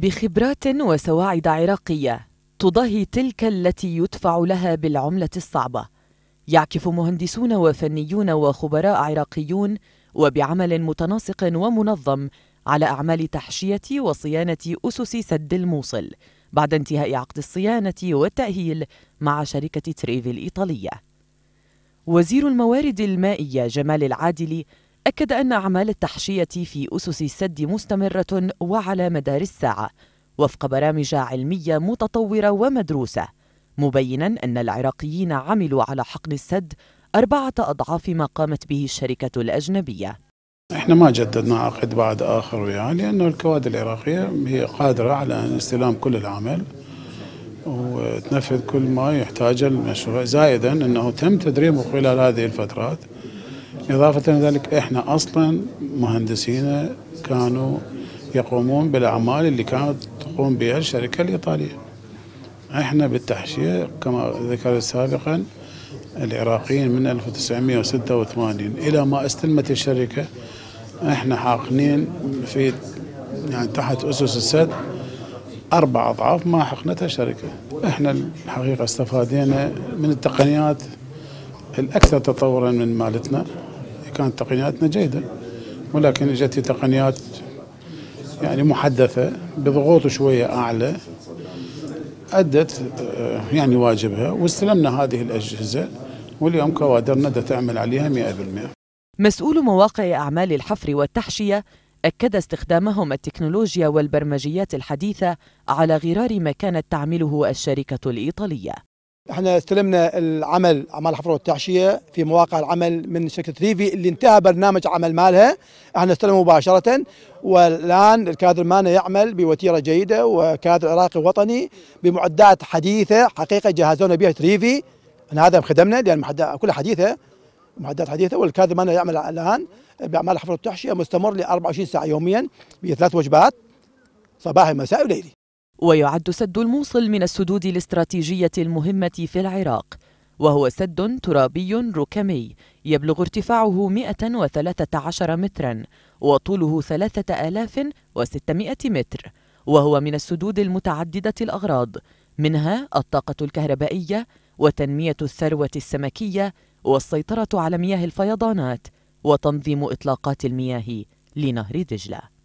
بخبرات وسواعد عراقية تضاهي تلك التي يدفع لها بالعملة الصعبة يعكف مهندسون وفنيون وخبراء عراقيون وبعمل متناسق ومنظم على أعمال تحشية وصيانة أسس سد الموصل بعد انتهاء عقد الصيانة والتأهيل مع شركة تريفي الإيطالية وزير الموارد المائية جمال العادلي أكد أن أعمال التحشية في أسس السد مستمرة وعلى مدار الساعة وفق برامج علمية متطورة ومدروسة مبينا أن العراقيين عملوا على حقن السد أربعة أضعاف ما قامت به الشركة الأجنبية احنا ما جددنا عقد بعد اخر يعني لان الكوادر العراقيه هي قادره على استلام كل العمل وتنفذ كل ما يحتاجه المشروع زائدا انه تم تدريبه خلال هذه الفترات إضافة لذلك إحنا أصلا مهندسينا كانوا يقومون بالأعمال اللي كانت تقوم بها الشركة الإيطالية إحنا بالتحشية كما ذكرت سابقا العراقيين من 1986 إلى ما استلمت الشركة إحنا حاقنين في يعني تحت أسس السد أربع أضعاف ما حقنتها الشركة إحنا الحقيقة استفادينا من التقنيات الأكثر تطورا من مالتنا كانت تقنياتنا جيدة ولكن جت تقنيات يعني محدثة بضغوط شوية أعلى أدت آه، يعني واجبها واستلمنا هذه الأجهزة واليوم كوادرنا تعمل عليها 100% مسؤول مواقع أعمال الحفر والتحشية أكد استخدامهم التكنولوجيا والبرمجيات الحديثة على غرار ما كانت تعمله الشركة الإيطالية احنا استلمنا العمل اعمال الحفر والتعشيه في مواقع العمل من شركه ريفي اللي انتهى برنامج عمل مالها احنا استلمه مباشره والان الكادر مالنا يعمل بوتيره جيده وكادر عراقي وطني بمعدات حديثه حقيقه جهزونا بها ريفي هذا خدمنا لان كلها حديثه معدات حديثه والكادر مالنا يعمل الان باعمال الحفر والتعشيه مستمر ل 24 ساعه يوميا بثلاث وجبات صباحي مساء وليلي ويعد سد الموصل من السدود الاستراتيجية المهمة في العراق وهو سد ترابي ركمي يبلغ ارتفاعه 113 مترا وطوله 3600 متر وهو من السدود المتعددة الأغراض منها الطاقة الكهربائية وتنمية الثروة السمكية والسيطرة على مياه الفيضانات وتنظيم إطلاقات المياه لنهر دجلة